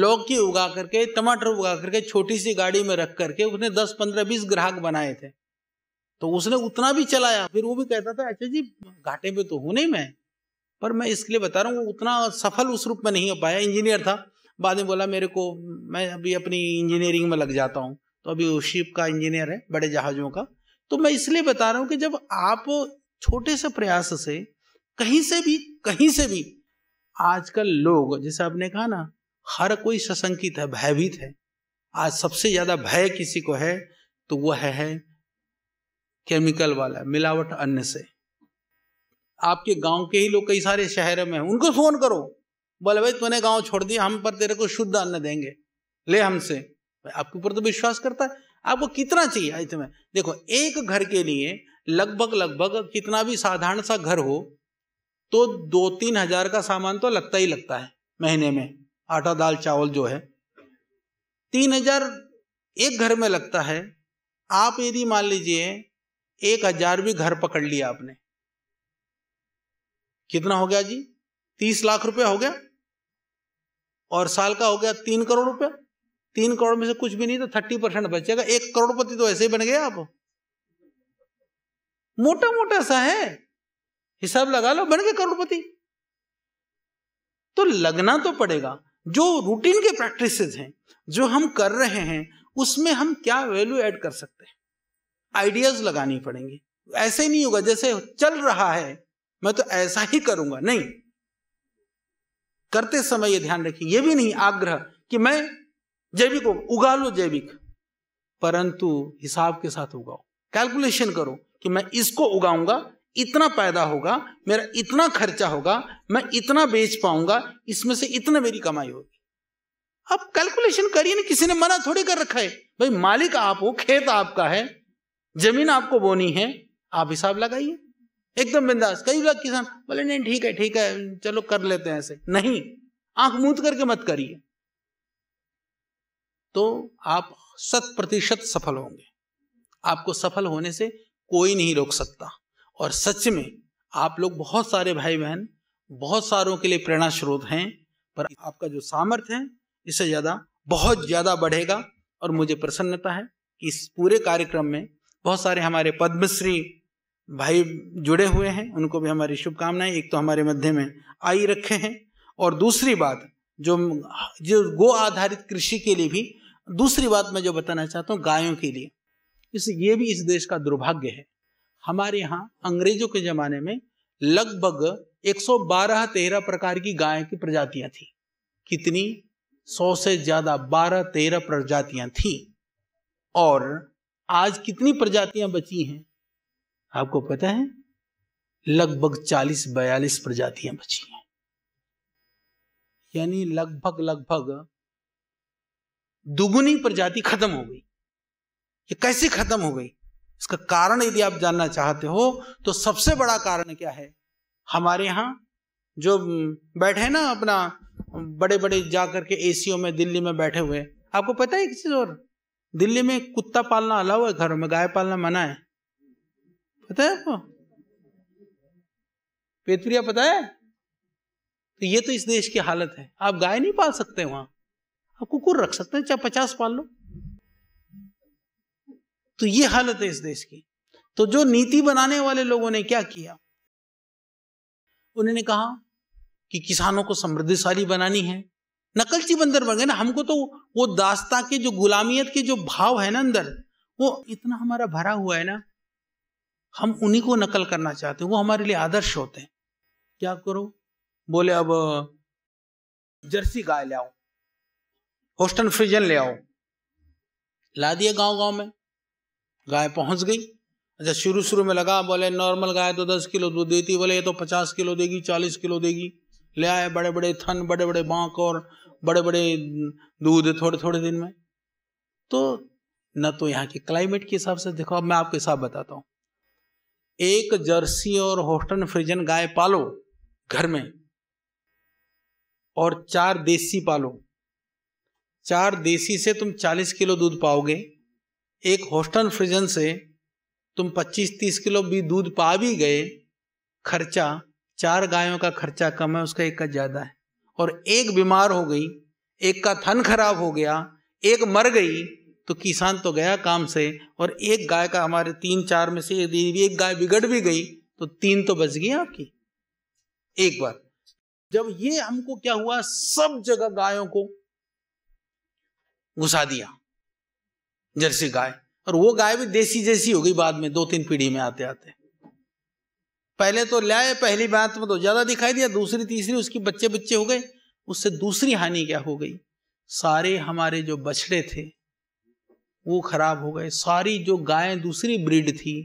लौकी उगा करके टमाटर उगा करके छोटी सी गाड़ी में रख करके उसने दस पंद्रह बीस ग्राहक बनाए थे तो उसने उतना भी चलाया फिर वो भी कहता था अच्छा जी घाटे पे तो हूं नहीं मैं पर मैं इसके लिए बता रहा हूँ उतना सफल उस रूप में नहीं हो पाया इंजीनियर था बाद में बोला मेरे को मैं अभी अपनी इंजीनियरिंग में लग जाता हूँ तो अभी वो शिप का इंजीनियर है बड़े जहाज़ों का तो मैं इसलिए बता रहा हूँ कि जब आप छोटे से प्रयास से कहीं से भी कहीं से भी आजकल लोग जैसे आपने कहा ना हर कोई सशंकित है भयभीत है आज सबसे ज्यादा भय किसी को है तो वह है, है केमिकल वाला मिलावट अन्य से आपके गांव के ही लोग कई सारे शहर में हैं उनको फोन करो बोले भाई तूने गांव छोड़ दिया हम पर तेरे को शुद्ध अन्न देंगे ले हमसे आपके ऊपर तो विश्वास करता है आपको कितना चाहिए इसमें देखो एक घर के लिए लगभग लगभग कितना भी साधारण सा घर हो तो दो तीन हजार का सामान तो लगता ही लगता है महीने में आटा दाल चावल जो है तीन हजार एक घर में लगता है आप यदि मान लीजिए एक हजार भी घर पकड़ लिया आपने कितना हो गया जी तीस लाख रुपया हो गया और साल का हो गया तीन करोड़ रुपया तीन करोड़ में से कुछ भी नहीं तो थर्टी परसेंट बचेगा एक करोड़पति तो ऐसे ही बन गया आप मोटा मोटा सा है हिसाब लगा लो बन गए करोड़पति तो लगना तो पड़ेगा जो रूटीन के प्रैक्टिसेस हैं जो हम कर रहे हैं उसमें हम क्या वैल्यू ऐड कर सकते हैं आइडियाज लगानी पड़ेंगे ऐसे नहीं होगा जैसे चल रहा है मैं तो ऐसा ही करूंगा नहीं करते समय ये ध्यान रखिए ये भी नहीं आग्रह कि मैं जैविक उगा लो जैविक परंतु हिसाब के साथ उगाओ कैलकुलेशन करो कि मैं इसको उगाऊंगा इतना पैदा होगा मेरा इतना खर्चा होगा मैं इतना बेच पाऊंगा इसमें से इतना मेरी कमाई होगी आप कैलकुलेशन करिए ना किसी ने मना थोड़ी कर रखा है भाई मालिक आप हो खेत आपका है जमीन आपको बोनी है आप हिसाब लगाइए एकदम बिंदास कई बार किसान बोले नहीं ठीक है ठीक है चलो कर लेते हैं ऐसे नहीं आंख मूंद करके मत करिए तो आप शत प्रतिशत सफल होंगे आपको सफल होने से कोई नहीं रोक सकता और सच में आप लोग बहुत सारे भाई बहन बहुत सारों के लिए प्रेरणा स्रोत हैं पर आपका जो सामर्थ्य है इससे ज़्यादा बहुत ज़्यादा बढ़ेगा और मुझे प्रसन्नता है कि इस पूरे कार्यक्रम में बहुत सारे हमारे पद्मश्री भाई जुड़े हुए हैं उनको भी हमारी शुभकामनाएं एक तो हमारे मध्य में आई रखे हैं और दूसरी बात जो जो गो आधारित कृषि के लिए भी दूसरी बात मैं जो बताना चाहता हूँ गायों के लिए इस ये भी इस देश का दुर्भाग्य है हमारे यहाँ अंग्रेजों के जमाने में लगभग 112-13 प्रकार की गाय की प्रजातियां थी कितनी सौ से ज्यादा 12-13 प्रजातियां थी और आज कितनी प्रजातियां बची हैं आपको पता है लगभग 40-42 प्रजातियां बची हैं यानी लगभग लगभग दुगुनी प्रजाति खत्म हो गई ये कैसे खत्म हो गई इसका कारण यदि आप जानना चाहते हो तो सबसे बड़ा कारण क्या है हमारे यहाँ जो बैठे ना अपना बड़े बड़े जा करके ए में दिल्ली में बैठे हुए आपको पता है एक चीज और दिल्ली में कुत्ता पालना अलाउ है घरों में गाय पालना मना है पता है आपको पेतप्रिया पता है तो ये तो इस देश की हालत है आप गाय नहीं पाल सकते वहां आप कुकुर रख सकते हैं चाहे पचास पाल लो तो ये हालत है इस देश की तो जो नीति बनाने वाले लोगों ने क्या किया उन्होंने कहा कि किसानों को समृद्धिशाली बनानी है नकलची बंदर बन गए ना हमको तो वो दास्ता के जो गुलामियत के जो भाव है ना अंदर वो इतना हमारा भरा हुआ है ना हम उन्हीं को नकल करना चाहते हैं वो हमारे लिए आदर्श होते हैं क्या करो बोले अब जर्सी गाय ले आओ होस्टन फ्रिजन ले आओ ला दिया गांव गांव में गाय पहुंच गई अच्छा शुरू शुरू में लगा बोले नॉर्मल गाय तो दस किलो दूध देती बोले ये तो पचास किलो देगी चालीस किलो देगी ले आए बड़े बड़े थन बड़े बड़े बांक और बड़े बड़े दूध थोड़े थोड़े दिन में तो न तो यहाँ के क्लाइमेट के हिसाब से देखो अब मैं आपके हिसाब बताता हूँ एक जर्सी और होस्टन फ्रिजन गाय पालो घर में और चार देसी पालो चार देसी से तुम चालीस किलो दूध पाओगे एक होस्टन फ्रिजन से तुम 25-30 किलो भी दूध पा भी गए खर्चा चार गायों का खर्चा कम है उसका एक का ज़्यादा है और एक बीमार हो गई एक का थन खराब हो गया एक मर गई तो किसान तो गया काम से और एक गाय का हमारे तीन चार में से एक दिन एक गाय बिगड़ भी गई तो तीन तो बच गई आपकी एक बार जब ये हमको क्या हुआ सब जगह गायों को घुसा दिया जर्सी गाय और वो गाय भी देसी जैसी हो गई बाद में दो तीन पीढ़ी में आते आते पहले तो लाए पहली बात में तो ज्यादा दिखाई दिया दूसरी तीसरी उसकी बच्चे बच्चे हो गए उससे दूसरी हानि क्या हो गई सारे हमारे जो बछड़े थे वो खराब हो गए सारी जो गायें दूसरी ब्रीड थी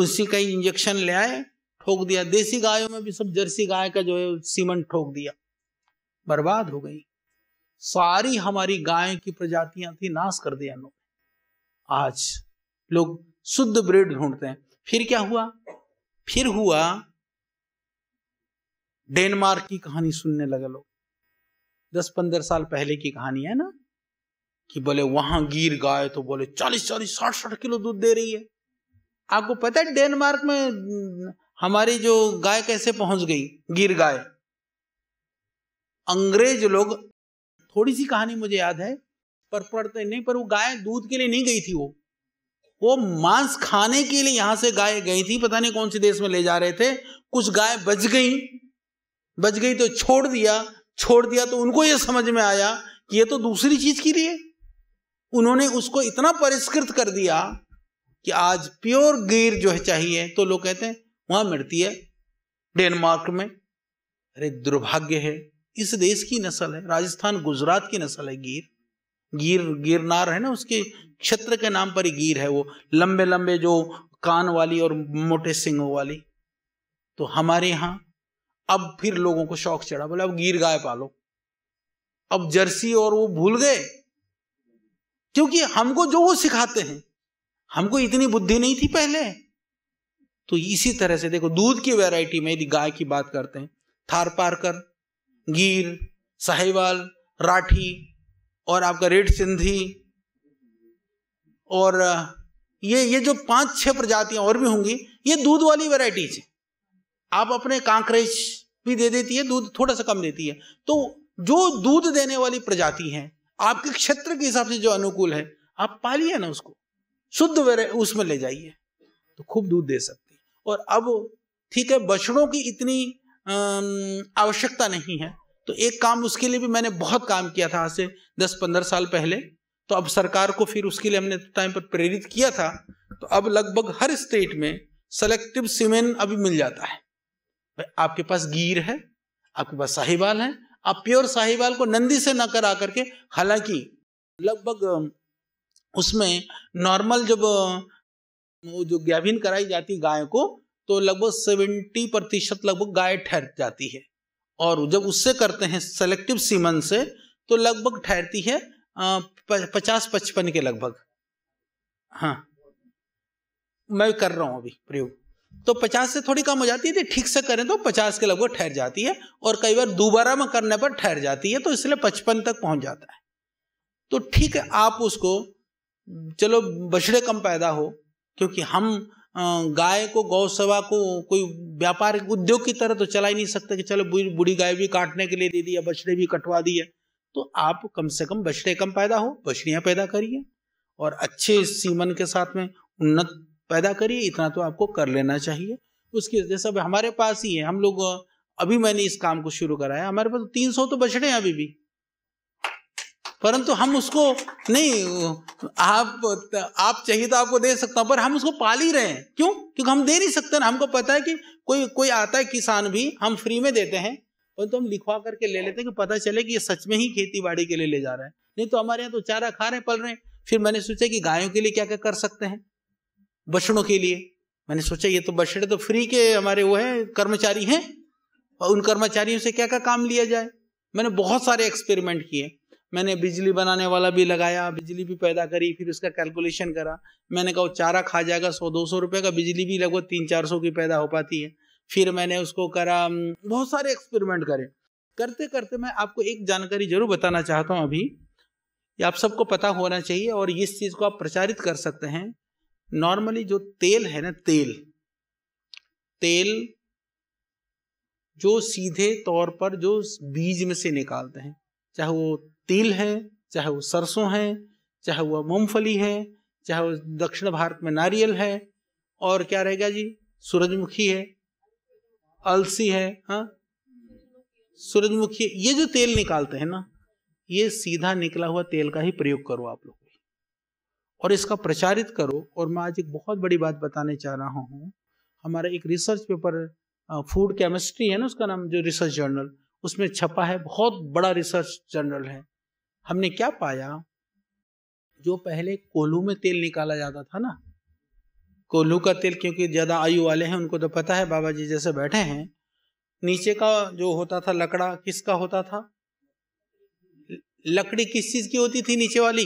उसी का इंजेक्शन ले आए ठोक दिया देसी गायों में भी सब जर्सी गाय का जो है सीमेंट ठोक दिया बर्बाद हो गई सारी हमारी गाय की प्रजातियां थी नाश कर दिया उन्होंने आज लोग शुद्ध ब्रेड ढूंढते हैं फिर क्या हुआ फिर हुआ डेनमार्क की कहानी सुनने लगे लोग दस पंद्रह साल पहले की कहानी है ना कि बोले वहां गिर गाय तो बोले चालीस चालीस साठ साठ किलो दूध दे रही है आपको पता है डेनमार्क में हमारी जो गाय कैसे पहुंच गई गिर गाय अंग्रेज लोग थोड़ी सी कहानी मुझे याद है पर पड़ते नहीं पर वो गाय दूध के लिए नहीं गई थी वो वो मांस खाने के लिए यहां से गाय गई थी पता नहीं कौन से देश में ले जा रहे थे कुछ गाय बच गई बच गई तो छोड़ दिया छोड़ दिया तो उनको ये समझ में आया कि ये तो दूसरी चीज के लिए उन्होंने उसको इतना परिष्कृत कर दिया कि आज प्योर गिर जो है चाहिए तो लोग कहते हैं वहां मिलती है डेनमार्क में अरे दुर्भाग्य है इस देश की नस्ल है राजस्थान गुजरात की नस्ल है गिर गिर गिरनार है ना उसके क्षेत्र के नाम पर ही गिर है वो लंबे लंबे जो कान वाली और मोटे सिंगों वाली तो हमारे यहां अब फिर लोगों को शौक चढ़ा बोले अब गिर गाय पालो अब जर्सी और वो भूल गए क्योंकि हमको जो वो सिखाते हैं हमको इतनी बुद्धि नहीं थी पहले तो इसी तरह से देखो दूध की वैरायटी में यदि गाय की बात करते हैं थार पारकर गिर साहिवाल राठी और आपका रेड सिंधी और ये ये जो पांच छह प्रजातियां और भी होंगी ये दूध वाली वेराइटीज है आप अपने कांकरेज भी दे देती है दूध थोड़ा सा कम देती है तो जो दूध देने वाली प्रजाति है आपके क्षेत्र के हिसाब से जो अनुकूल है आप पालिए ना उसको शुद्ध उसमें ले जाइए तो खूब दूध दे सकती है और अब ठीक है बछड़ों की इतनी आवश्यकता नहीं है तो एक काम उसके लिए भी मैंने बहुत काम किया था आज से दस पंद्रह साल पहले तो अब सरकार को फिर उसके लिए हमने टाइम पर प्रेरित किया था तो अब लगभग हर स्टेट में सेलेक्टिव सीमेन अभी मिल जाता है आपके पास गिर है आपके पास साहिवाल है आप प्योर साहिवाल को नंदी से ना करा करके हालांकि लगभग उसमें नॉर्मल जब जो गैविन कराई जाती गाय को तो लगभग सेवेंटी प्रतिशत लगभग गाय ठहर जाती है और जब उससे करते हैं सेलेक्टिव सीमन से तो लगभग ठहरती है पचास पचपन के लगभग हाँ मैं कर रहा हूं अभी प्रयोग तो पचास से थोड़ी कम हो जाती है ठीक से करें तो पचास के लगभग ठहर जाती है और कई बार दोबारा में करने पर ठहर जाती है तो इसलिए पचपन तक पहुंच जाता है तो ठीक है आप उसको चलो बछड़े कम पैदा हो क्योंकि हम अं, गाय को गौ सेवा को कोई व्यापारिक उद्योग की तरह तो चला ही नहीं सकते कि चलो बूढ़ी गाय भी काटने के लिए दे दी या बछड़े भी कटवा दिए तो आप कम से कम बछड़े कम पैदा हो बछड़ियाँ पैदा करिए और अच्छे सीमन के साथ में उन्नत पैदा करिए इतना तो आपको कर लेना चाहिए उसकी वजह से हमारे पास ही है हम लोग अभी मैंने इस काम को शुरू कराया हमारे पास तो तीन सौ तो बछड़े हैं अभी भी परंतु हम उसको नहीं आप आप चाहिए तो आपको दे सकता हूँ पर हम उसको पाल ही रहे हैं क्यों क्योंकि हम दे नहीं सकते ना हमको पता है कि कोई कोई आता है किसान भी हम फ्री में देते हैं परंतु तो हम लिखवा करके ले लेते हैं कि पता चले कि ये सच में ही खेती बाड़ी के लिए ले जा रहे हैं नहीं तो हमारे यहाँ तो चारा खा रहे हैं पल रहे हैं फिर मैंने सोचा कि गायों के लिए क्या क्या कर सकते हैं बछड़ों के लिए मैंने सोचा ये तो बछड़े तो फ्री के हमारे वो हैं कर्मचारी हैं और उन कर्मचारियों से क्या क्या काम लिया जाए मैंने बहुत सारे एक्सपेरिमेंट किए मैंने बिजली बनाने वाला भी लगाया बिजली भी पैदा करी फिर उसका कैलकुलेशन करा मैंने कहा चारा खा जाएगा सौ दो सौ रुपये का बिजली भी लगभग तीन चार सौ की पैदा हो पाती है फिर मैंने उसको करा बहुत सारे एक्सपेरिमेंट करे करते करते मैं आपको एक जानकारी जरूर बताना चाहता हूँ अभी ये आप सबको पता होना चाहिए और इस चीज़ को आप प्रचारित कर सकते हैं नॉर्मली जो तेल है ना तेल तेल जो सीधे तौर पर जो बीज में से निकालते हैं चाहे वो तिल है चाहे वो सरसों है चाहे वह मूंगफली है चाहे वो दक्षिण भारत में नारियल है और क्या रहेगा जी सूरजमुखी है अलसी है हाँ सूरजमुखी ये जो तेल निकालते हैं ना ये सीधा निकला हुआ तेल का ही प्रयोग करो आप लोग और इसका प्रचारित करो और मैं आज एक बहुत बड़ी बात बताने चाह रहा हूँ हमारा एक रिसर्च पेपर फूड केमिस्ट्री है ना उसका नाम जो रिसर्च जर्नल उसमें छपा है बहुत बड़ा रिसर्च जर्नल है हमने क्या पाया जो पहले कोल्हू में तेल निकाला जाता था ना कोल्हू का तेल क्योंकि ज़्यादा आयु वाले हैं उनको तो पता है बाबा जी जैसे बैठे हैं नीचे का जो होता था लकड़ा किसका होता था लकड़ी किस चीज़ की होती थी नीचे वाली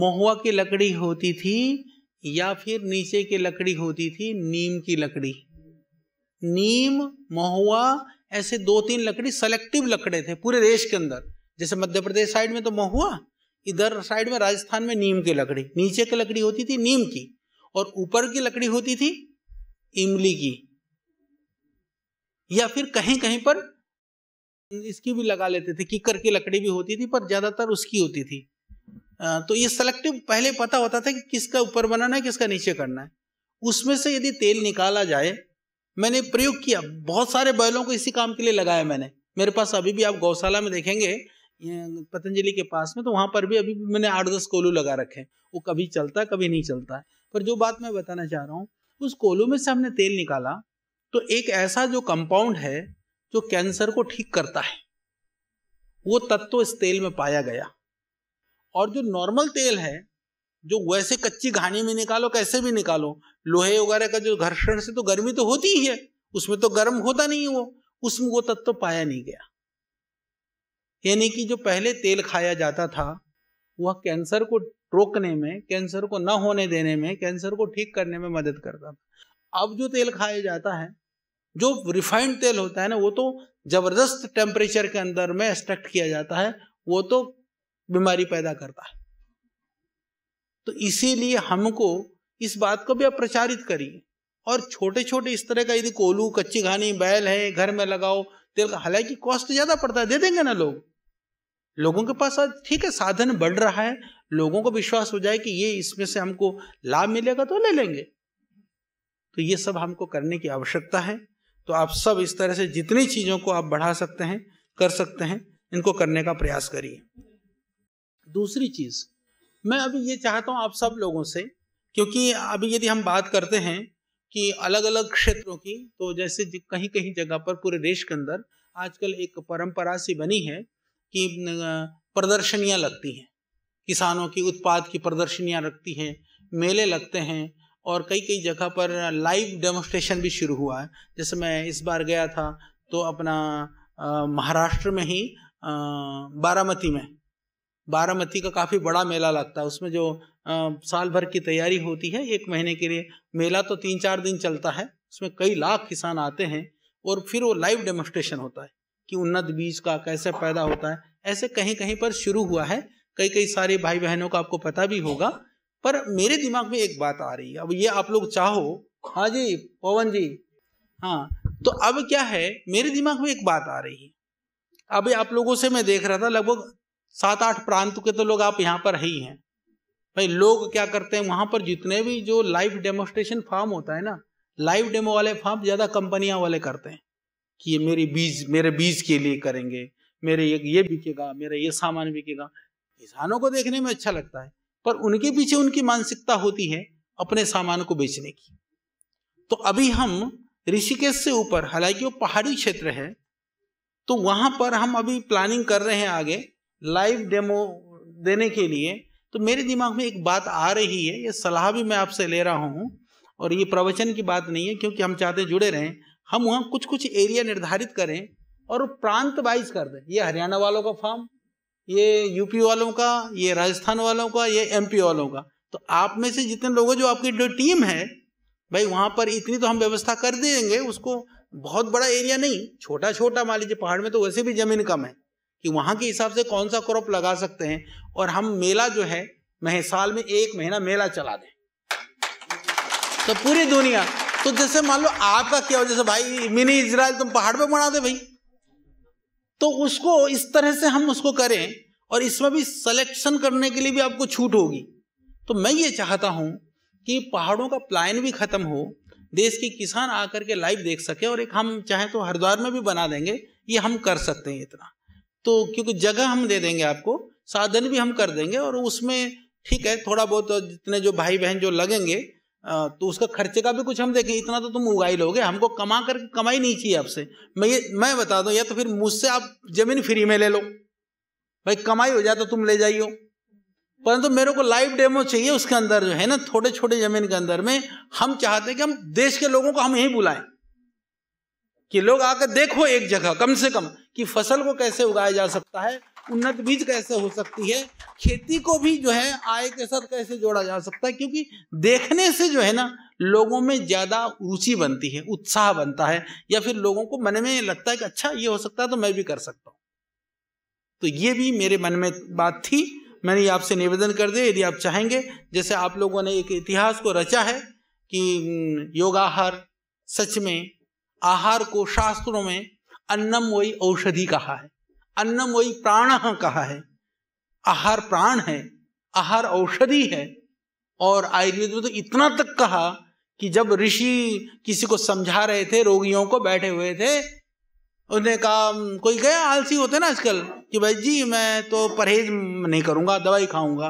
महुआ की लकड़ी होती थी या फिर नीचे की लकड़ी होती थी नीम की लकड़ी नीम महुआ ऐसे दो तीन लकड़ी सेलेक्टिव लकड़े थे पूरे देश के अंदर जैसे मध्य प्रदेश साइड में तो महुआ इधर साइड में राजस्थान में नीम की लकड़ी नीचे की लकड़ी होती थी नीम की और ऊपर की लकड़ी होती थी इमली की या फिर कहीं कहीं पर इसकी भी लगा लेते थे किकर की लकड़ी भी होती थी पर ज्यादातर उसकी होती थी तो ये सेलेक्टिव पहले पता होता था कि किसका ऊपर बनाना है किसका नीचे करना है उसमें से यदि तेल निकाला जाए मैंने प्रयोग किया बहुत सारे बैलों को इसी काम के लिए लगाया मैंने मेरे पास अभी भी आप गौशाला में देखेंगे पतंजलि के पास में तो वहाँ पर भी अभी मैंने आठ दस कोलू लगा रखे हैं वो कभी चलता है कभी नहीं चलता है पर जो बात मैं बताना चाह रहा हूँ उस कोलू में से हमने तेल निकाला तो एक ऐसा जो कंपाउंड है जो कैंसर को ठीक करता है वो तत्व इस तेल में पाया गया और जो नॉर्मल तेल है जो वैसे कच्ची घानी में निकालो कैसे भी निकालो लोहे वगैरह का जो घर्षण से तो गर्मी तो होती ही है उसमें तो गर्म होता नहीं वो उसमें वो तत्व पाया नहीं गया यानी कि जो पहले तेल खाया जाता था वह कैंसर को रोकने में कैंसर को न होने देने में कैंसर को ठीक करने में मदद करता था अब जो तेल खाया जाता है जो रिफाइंड तेल होता है ना वो तो ज़बरदस्त टेम्परेचर के अंदर में एक्सट्रैक्ट किया जाता है वो तो बीमारी पैदा करता है तो इसीलिए हमको इस बात को भी आप प्रचारित करिए और छोटे छोटे इस तरह का यदि कोलू कच्ची घानी बैल है घर में लगाओ तेल का हालांकि कॉस्ट ज़्यादा पड़ता है दे देंगे ना लोग लोगों के पास आज ठीक है साधन बढ़ रहा है लोगों को विश्वास हो जाए कि ये इसमें से हमको लाभ मिलेगा तो ले लेंगे तो ये सब हमको करने की आवश्यकता है तो आप सब इस तरह से जितनी चीज़ों को आप बढ़ा सकते हैं कर सकते हैं इनको करने का प्रयास करिए दूसरी चीज़ मैं अभी ये चाहता हूं आप सब लोगों से क्योंकि अभी यदि हम बात करते हैं कि अलग अलग क्षेत्रों की तो जैसे कहीं कहीं जगह पर पूरे देश के अंदर आजकल एक परंपरा सी बनी है की प्रदर्शनियाँ लगती हैं किसानों की उत्पाद की प्रदर्शनियाँ लगती हैं मेले लगते हैं और कई कई जगह पर लाइव डेमोस्ट्रेशन भी शुरू हुआ है जैसे मैं इस बार गया था तो अपना महाराष्ट्र में ही बारामती में बारामती का काफ़ी बड़ा मेला लगता है उसमें जो आ, साल भर की तैयारी होती है एक महीने के लिए मेला तो तीन चार दिन चलता है उसमें कई लाख किसान आते हैं और फिर वो लाइव डेमोस्ट्रेशन होता है कि उन्नत बीज का कैसे पैदा होता है ऐसे कहीं कहीं पर शुरू हुआ है कई कई सारे भाई बहनों का आपको पता भी होगा पर मेरे दिमाग में एक बात आ रही है अब ये आप लोग चाहो हाँ जी पवन जी हाँ तो अब क्या है मेरे दिमाग में एक बात आ रही है अब आप लोगों से मैं देख रहा था लगभग सात आठ प्रांत के तो लोग आप यहाँ पर ही हैं भाई लोग क्या करते हैं वहां पर जितने भी जो लाइव डेमोस्ट्रेशन फार्म होता है ना लाइव डेमो वाले फार्म ज़्यादा कंपनियां वाले करते हैं कि ये मेरी बीज मेरे बीज के लिए करेंगे मेरे ये ये बिकेगा मेरा ये सामान बिकेगा किसानों को देखने में अच्छा लगता है पर उनके पीछे उनकी मानसिकता होती है अपने सामान को बेचने की तो अभी हम ऋषिकेश से ऊपर हालांकि वो पहाड़ी क्षेत्र है तो वहां पर हम अभी प्लानिंग कर रहे हैं आगे लाइव डेमो देने के लिए तो मेरे दिमाग में एक बात आ रही है ये सलाह भी मैं आपसे ले रहा हूँ और ये प्रवचन की बात नहीं है क्योंकि हम चाहते जुड़े रहें हम वहाँ कुछ कुछ एरिया निर्धारित करें और प्रांत वाइज कर दें ये हरियाणा वालों का फार्म ये यूपी वालों का ये राजस्थान वालों का ये एमपी वालों का तो आप में से जितने लोग जो आपकी जो टीम है भाई वहाँ पर इतनी तो हम व्यवस्था कर देंगे उसको बहुत बड़ा एरिया नहीं छोटा छोटा मान लीजिए पहाड़ में तो वैसे भी ज़मीन कम है कि वहाँ के हिसाब से कौन सा क्रॉप लगा सकते हैं और हम मेला जो है मह साल में एक महीना मेला चला दें तो पूरी दुनिया तो जैसे मान लो आपका क्या हो जैसे भाई मिनी इसराइल तुम पहाड़ पे बना दे भाई तो उसको इस तरह से हम उसको करें और इसमें भी सिलेक्शन करने के लिए भी आपको छूट होगी तो मैं ये चाहता हूं कि पहाड़ों का प्लान भी खत्म हो देश के किसान आकर के लाइव देख सके और एक हम चाहे तो हरिद्वार में भी बना देंगे ये हम कर सकते हैं इतना तो क्योंकि जगह हम दे देंगे आपको साधन भी हम कर देंगे और उसमें ठीक है थोड़ा बहुत जितने जो भाई बहन जो लगेंगे तो उसका खर्चे का भी कुछ हम देखें इतना तो तुम उगाई लोगे हमको कमा कर कमाई नहीं चाहिए आपसे मैं ये मैं बता दूं या तो फिर मुझसे आप जमीन फ्री में ले लो भाई कमाई हो जाए तो तुम ले जाइयो परंतु तो मेरे को लाइव डेमो चाहिए उसके अंदर जो है ना छोटे छोटे जमीन के अंदर में हम चाहते हैं कि हम देश के लोगों को हम यही बुलाएं कि लोग आकर देखो एक जगह कम से कम कि फसल को कैसे उगाया जा सकता है उन्नत बीज कैसे हो सकती है खेती को भी जो है आय के साथ कैसे जोड़ा जा सकता है क्योंकि देखने से जो है ना लोगों में ज़्यादा रुचि बनती है उत्साह बनता है या फिर लोगों को मन में लगता है कि अच्छा ये हो सकता है तो मैं भी कर सकता हूँ तो ये भी मेरे मन में बात थी मैंने ये आपसे निवेदन कर दिया यदि आप चाहेंगे जैसे आप लोगों ने एक इतिहास को रचा है कि योगाहार सच में आहार को शास्त्रों में अन्नम वही औषधि कहा है अन्नमयी प्राण कहा है आहार प्राण है आहार औषधि है और आयुर्वेद में तो इतना तक कहा कि जब ऋषि किसी को समझा रहे थे रोगियों को बैठे हुए थे उन्होंने कहा कोई गया आलसी होते ना आजकल कि भाई जी मैं तो परहेज नहीं करूंगा दवाई खाऊंगा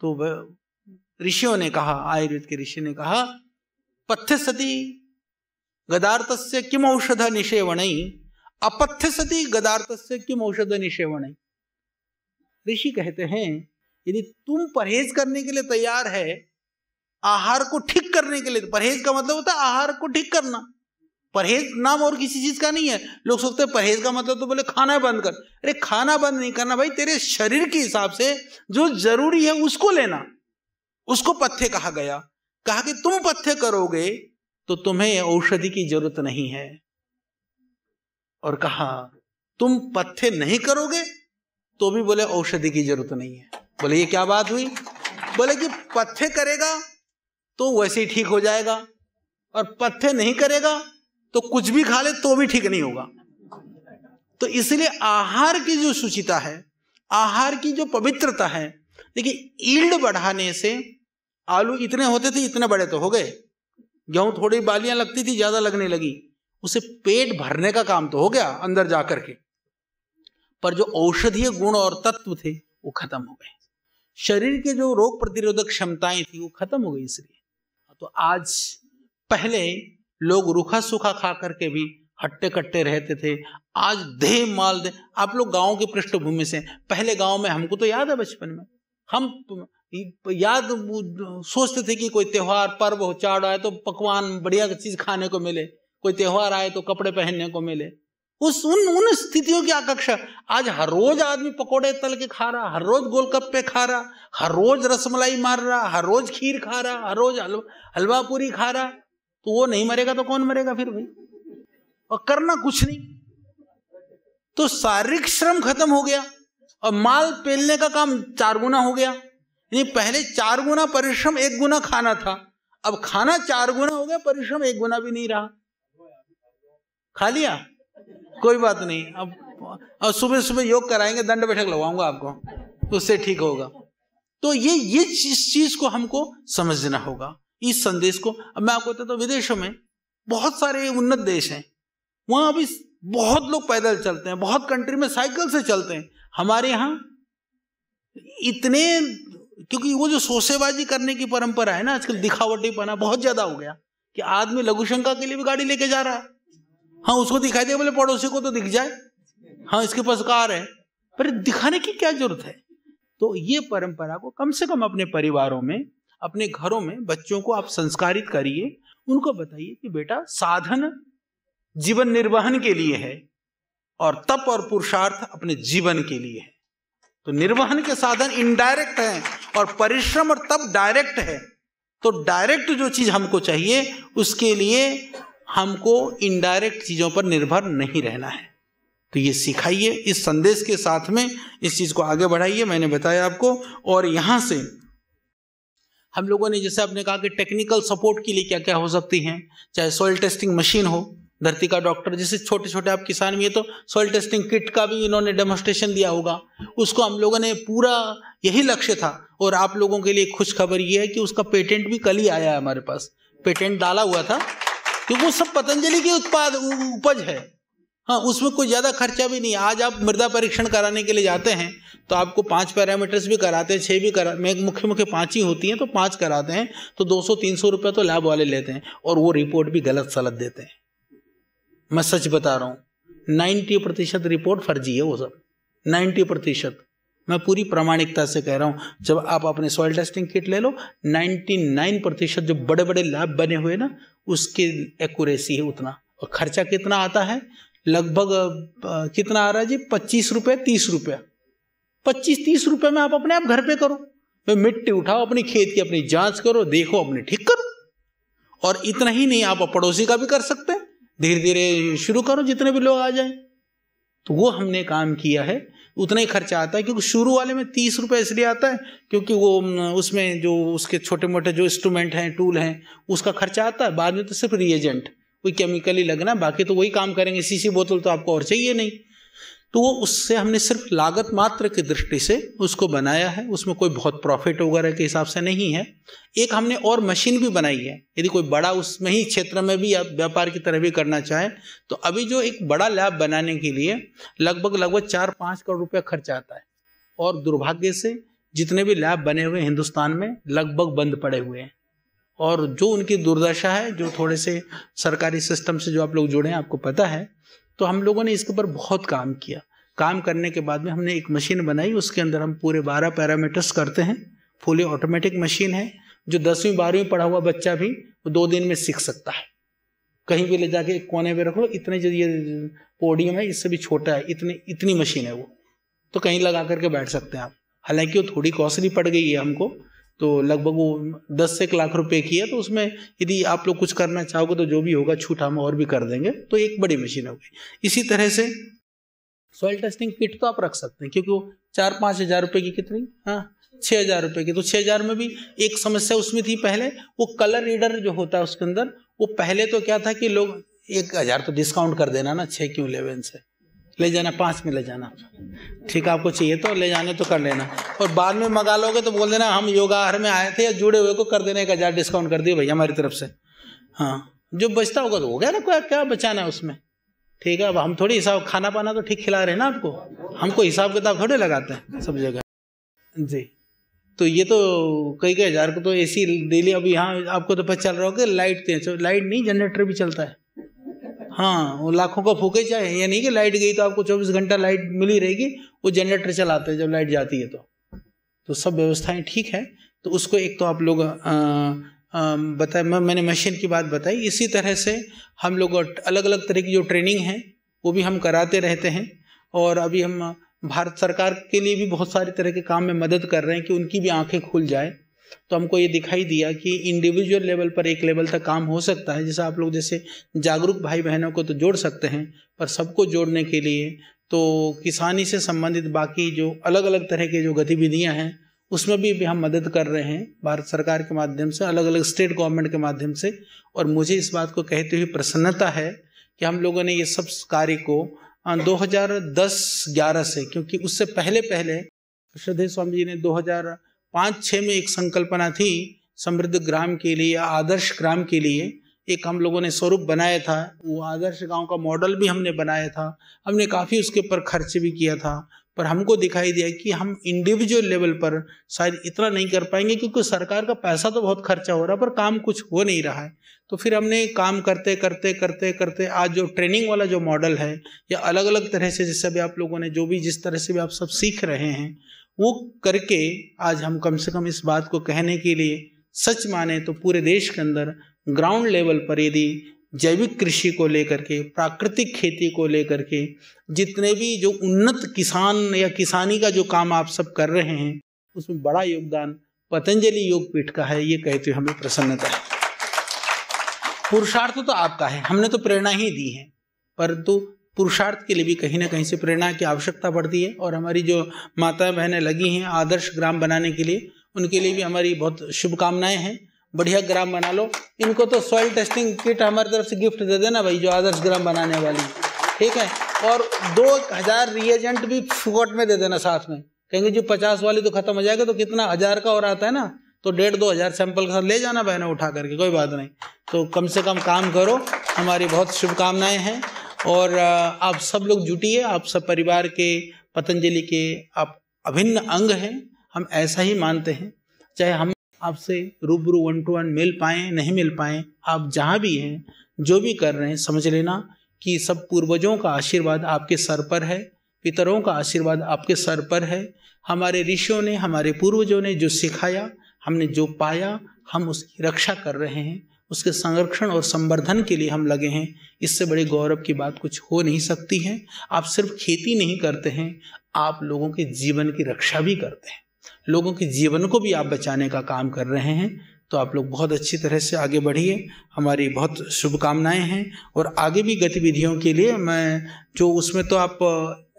तो ऋषियों ने कहा आयुर्वेद के ऋषि ने कहा पथ्य सती गदार्थस्य किम औषध निषेवणई अपथ्य सती से किम औषध निषेवण है ऋषि कहते हैं यदि तुम परहेज करने के लिए तैयार है आहार को ठीक करने के लिए तो परहेज का मतलब होता है आहार को ठीक करना परहेज नाम और किसी चीज का नहीं है लोग सोचते हैं परहेज का मतलब तो बोले खाना बंद कर अरे खाना बंद नहीं करना भाई तेरे शरीर के हिसाब से जो जरूरी है उसको लेना उसको पथ्य कहा गया कहा कि तुम पथ्य करोगे तो तुम्हें औषधि की जरूरत नहीं है और कहा तुम पत्थे नहीं करोगे तो भी बोले औषधि की जरूरत नहीं है बोले ये क्या बात हुई बोले कि पत्थे करेगा तो वैसे ही ठीक हो जाएगा और पत्थे नहीं करेगा तो कुछ भी खा ले तो भी ठीक नहीं होगा तो इसलिए आहार की जो सुचिता है आहार की जो पवित्रता है देखिए ईल्ड बढ़ाने से आलू इतने होते थे इतने बड़े तो हो गए गेहूं थोड़ी बालियां लगती थी ज्यादा लगने लगी उसे पेट भरने का काम तो हो गया अंदर जाकर के पर जो औषधीय गुण और तत्व थे वो खत्म हो गए शरीर के जो रोग प्रतिरोधक क्षमताएं थी वो खत्म हो गई इसलिए तो आज पहले लोग रूखा सूखा खा करके भी हट्टे कट्टे रहते थे आज दे माल दे आप लोग गांव की पृष्ठभूमि से पहले गांव में हमको तो याद है बचपन में हम याद सोचते थे कि कोई त्योहार पर्व हो चाड़ आए तो पकवान बढ़िया चीज खाने को मिले कोई त्यौहार आए तो कपड़े पहनने को मिले उस उन उन स्थितियों की आकक्षा आज हर रोज आदमी पकोड़े तल के खा रहा हर रोज गोलगप्पे खा रहा हर रोज रसमलाई मार रहा हर रोज खीर खा रहा हर रोज हलवा हलवा पूरी खा रहा तो वो नहीं मरेगा तो कौन मरेगा फिर भाई और करना कुछ नहीं तो शारीरिक श्रम खत्म हो गया और माल पेलने का काम चार गुना हो गया यानी पहले चार गुना परिश्रम एक गुना खाना था अब खाना चार गुना हो गया परिश्रम एक गुना भी नहीं रहा खा लिया कोई बात नहीं अब और सुबह सुबह योग कराएंगे दंड बैठक लगाऊंगा आपको तो उससे ठीक होगा तो ये ये इस चीज को हमको समझना होगा इस संदेश को अब मैं आपको बताता तो विदेशों में बहुत सारे उन्नत देश हैं वहां अभी बहुत लोग पैदल चलते हैं बहुत कंट्री में साइकिल से चलते हैं हमारे यहां इतने क्योंकि वो जो सोसेबाजी करने की परंपरा है ना आजकल दिखावटी पाना बहुत ज्यादा हो गया कि आदमी लघुशंका के लिए भी गाड़ी लेके जा रहा है हाँ उसको दिखाई दे बोले पड़ोसी को तो दिख जाए हाँ इसके पास कार है पर दिखाने की क्या जरूरत है तो ये परंपरा को कम से कम अपने परिवारों में अपने घरों में बच्चों को आप संस्कारित करिए उनको बताइए कि बेटा साधन जीवन निर्वहन के लिए है और तप और पुरुषार्थ अपने जीवन के लिए है तो निर्वहन के साधन इनडायरेक्ट हैं और परिश्रम और तप डायरेक्ट है तो डायरेक्ट जो चीज हमको चाहिए उसके लिए हमको इनडायरेक्ट चीज़ों पर निर्भर नहीं रहना है तो ये सिखाइए इस संदेश के साथ में इस चीज़ को आगे बढ़ाइए मैंने बताया आपको और यहां से हम लोगों ने जैसे आपने कहा कि टेक्निकल सपोर्ट के लिए क्या क्या हो सकती हैं चाहे सॉइल टेस्टिंग मशीन हो धरती का डॉक्टर जैसे छोटे छोटे आप किसान भी हैं तो सॉइल टेस्टिंग किट का भी इन्होंने डेमोस्ट्रेशन दिया होगा उसको हम लोगों ने पूरा यही लक्ष्य था और आप लोगों के लिए खुश खबर ये है कि उसका पेटेंट भी कल ही आया है हमारे पास पेटेंट डाला हुआ था क्योंकि वो सब पतंजलि के उत्पाद उपज है हाँ उसमें कोई ज़्यादा खर्चा भी नहीं आज आप मृदा परीक्षण कराने के लिए जाते हैं तो आपको पाँच पैरामीटर्स भी कराते हैं छः भी करा मैं मुख्य मुख्य पाँच ही होती हैं तो पाँच कराते हैं तो 200-300 रुपए तो लैब वाले लेते हैं और वो रिपोर्ट भी गलत सलत देते हैं मैं सच बता रहा हूँ नाइन्टी प्रतिशत रिपोर्ट फर्जी है वो सब नाइन्टी प्रतिशत मैं पूरी प्रामाणिकता से कह रहा हूँ जब आप अपने सॉइल टेस्टिंग किट ले लो 99 प्रतिशत जो बड़े बड़े लैब बने हुए ना उसके एक्यूरेसी है उतना और खर्चा कितना आता है लगभग कितना आ रहा है जी पच्चीस रुपये तीस रुपया पच्चीस तीस रुपये में आप अपने आप घर पे करो तो मिट्टी उठाओ अपनी खेत की अपनी जांच करो देखो अपने ठीक करो और इतना ही नहीं आप पड़ोसी का भी कर सकते हैं धीरे धीरे शुरू करो जितने भी लोग आ जाए तो वो हमने काम किया है उतना ही खर्चा आता है क्योंकि शुरू वाले में तीस रुपये इसलिए आता है क्योंकि वो उसमें जो उसके छोटे मोटे जो इंस्ट्रूमेंट हैं टूल हैं उसका खर्चा आता है बाद में तो सिर्फ रिएजेंट कोई केमिकल ही लगना बाकी तो वही काम करेंगे सीसी बोतल तो आपको और चाहिए नहीं तो वो उससे हमने सिर्फ लागत मात्र की दृष्टि से उसको बनाया है उसमें कोई बहुत प्रॉफिट वगैरह के हिसाब से नहीं है एक हमने और मशीन भी बनाई है यदि कोई बड़ा उसमें ही क्षेत्र में भी आप व्यापार की तरह भी करना चाहें तो अभी जो एक बड़ा लैब बनाने के लिए लगभग लगभग चार पाँच करोड़ रुपया खर्च आता है और दुर्भाग्य से जितने भी लैब बने हुए हिंदुस्तान में लगभग बंद पड़े हुए हैं और जो उनकी दुर्दशा है जो थोड़े से सरकारी सिस्टम से जो आप लोग जुड़े हैं आपको पता है तो हम लोगों ने इसके ऊपर बहुत काम किया काम करने के बाद में हमने एक मशीन बनाई उसके अंदर हम पूरे बारह पैरामीटर्स करते हैं फुली ऑटोमेटिक मशीन है जो दसवीं बारहवीं पढ़ा हुआ बच्चा भी वो दो दिन में सीख सकता है कहीं भी ले जाके एक कोने में रख लो इतने जो ये पोडियम है इससे भी छोटा है इतनी इतनी मशीन है वो तो कहीं लगा करके बैठ सकते हैं आप हालांकि वो थोड़ी कॉस्टली पड़ गई है हमको तो लगभग वो दस से एक लाख रुपए की है तो उसमें यदि आप लोग कुछ करना चाहोगे तो जो भी होगा छूट हम और भी कर देंगे तो एक बड़ी मशीन हो गई इसी तरह से सॉइल टेस्टिंग किट तो आप रख सकते हैं क्योंकि वो चार पाँच हज़ार रुपये की कितनी हाँ छः हज़ार रुपये की तो छः हज़ार में भी एक समस्या उसमें थी पहले वो कलर रीडर जो होता है उसके अंदर वो पहले तो क्या था कि लोग एक हज़ार तो डिस्काउंट कर देना ना छः क्यों इलेवन से ले जाना पाँच में ले जाना ठीक आपको चाहिए तो ले जाने तो कर लेना और बाद में मंगा लोगे तो बोल देना हम योगाहार में आए थे या जुड़े हुए को कर देने का ज़्यादा डिस्काउंट कर दिए भैया हमारी तरफ से हाँ जो बचता होगा तो हो गया ना क्या क्या बचाना है उसमें ठीक है अब हम थोड़ी हिसाब खाना पाना तो ठीक खिला रहे ना आपको हमको हिसाब किताब थोड़े लगाते हैं सब जगह जी तो ये तो कई कई हज़ार को तो ए सी डेली अभी यहाँ आपको तो पता चल रहा होगा लाइट तेज लाइट नहीं जनरेटर भी चलता है हाँ वो लाखों का फूके चाहे या नहीं कि लाइट गई तो आपको चौबीस घंटा लाइट मिली रहेगी वो जनरेटर चलाते हैं जब लाइट जाती है तो तो सब व्यवस्थाएं ठीक है तो उसको एक तो आप लोग बताए मैं, मैंने मशीन की बात बताई इसी तरह से हम लोग अलग अलग तरह की जो ट्रेनिंग है वो भी हम कराते रहते हैं और अभी हम भारत सरकार के लिए भी बहुत सारे तरह के काम में मदद कर रहे हैं कि उनकी भी आंखें खुल जाएँ तो हमको ये दिखाई दिया कि इंडिविजुअल लेवल पर एक लेवल तक काम हो सकता है जैसे आप लोग जैसे जागरूक भाई बहनों को तो जोड़ सकते हैं पर सबको जोड़ने के लिए तो किसानी से संबंधित बाकी जो अलग अलग तरह के जो गतिविधियाँ हैं उसमें भी, भी हम मदद कर रहे हैं भारत सरकार के माध्यम से अलग अलग स्टेट गवर्नमेंट के माध्यम से और मुझे इस बात को कहते हुए प्रसन्नता है कि हम लोगों ने ये सब कार्य को 2010-11 से क्योंकि उससे पहले पहले श्रद्धे स्वामी जी ने पाँच छः में एक संकल्पना थी समृद्ध ग्राम के लिए आदर्श ग्राम के लिए एक हम लोगों ने स्वरूप बनाया था वो आदर्श गांव का मॉडल भी हमने बनाया था हमने काफ़ी उसके ऊपर खर्च भी किया था पर हमको दिखाई दिया कि हम इंडिविजुअल लेवल पर शायद इतना नहीं कर पाएंगे क्योंकि सरकार का पैसा तो बहुत खर्चा हो रहा है पर काम कुछ हो नहीं रहा है तो फिर हमने काम करते करते करते करते आज जो ट्रेनिंग वाला जो मॉडल है या अलग अलग तरह से जैसे भी आप लोगों ने जो भी जिस तरह से भी आप सब सीख रहे हैं वो करके आज हम कम से कम इस बात को कहने के लिए सच माने तो पूरे देश के अंदर ग्राउंड लेवल पर यदि जैविक कृषि को लेकर के प्राकृतिक खेती को लेकर के जितने भी जो उन्नत किसान या किसानी का जो काम आप सब कर रहे हैं उसमें बड़ा योगदान पतंजलि योगपीठ का है ये कहते हुए हमें प्रसन्नता है पुरुषार्थ तो आपका है हमने तो प्रेरणा ही दी है परंतु पुरुषार्थ के लिए भी कहीं ना कहीं से प्रेरणा की आवश्यकता पड़ती है और हमारी जो माता बहनें लगी हैं आदर्श ग्राम बनाने के लिए उनके लिए भी हमारी बहुत शुभकामनाएं हैं बढ़िया ग्राम बना लो इनको तो सॉइल टेस्टिंग किट हमारी तरफ से गिफ्ट दे देना भाई जो आदर्श ग्राम बनाने वाली ठीक है और दो हज़ार रिएजेंट भी फुकट में दे देना साथ में कहेंगे जो पचास वाली तो खत्म हो जाएगा तो कितना हज़ार का और आता है ना तो डेढ़ दो हज़ार सैंपल का ले जाना बहनों उठा करके कोई बात नहीं तो कम से कम काम करो हमारी बहुत शुभकामनाएं हैं और आप सब लोग जुटिए आप सब परिवार के पतंजलि के आप अभिन्न अंग हैं हम ऐसा ही मानते हैं चाहे हम आपसे रूबरू वन टू वन मिल पाए नहीं मिल पाएँ आप जहाँ भी हैं जो भी कर रहे हैं समझ लेना कि सब पूर्वजों का आशीर्वाद आपके सर पर है पितरों का आशीर्वाद आपके सर पर है हमारे ऋषियों ने हमारे पूर्वजों ने जो सिखाया हमने जो पाया हम उसकी रक्षा कर रहे हैं उसके संरक्षण और संवर्धन के लिए हम लगे हैं इससे बड़े गौरव की बात कुछ हो नहीं सकती है आप सिर्फ खेती नहीं करते हैं आप लोगों के जीवन की रक्षा भी करते हैं लोगों के जीवन को भी आप बचाने का काम कर रहे हैं तो आप लोग बहुत अच्छी तरह से आगे बढ़िए हमारी बहुत शुभकामनाएं हैं और आगे भी गतिविधियों के लिए मैं जो उसमें तो आप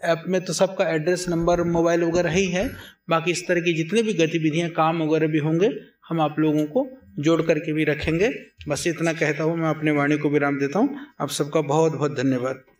ऐप में तो सबका एड्रेस नंबर मोबाइल वगैरह ही है बाकी इस तरह की जितने भी गतिविधियां काम वगैरह भी होंगे हम आप लोगों को जोड़ करके भी रखेंगे बस इतना कहता हूँ मैं अपने वाणी को विराम देता हूँ आप सबका बहुत बहुत धन्यवाद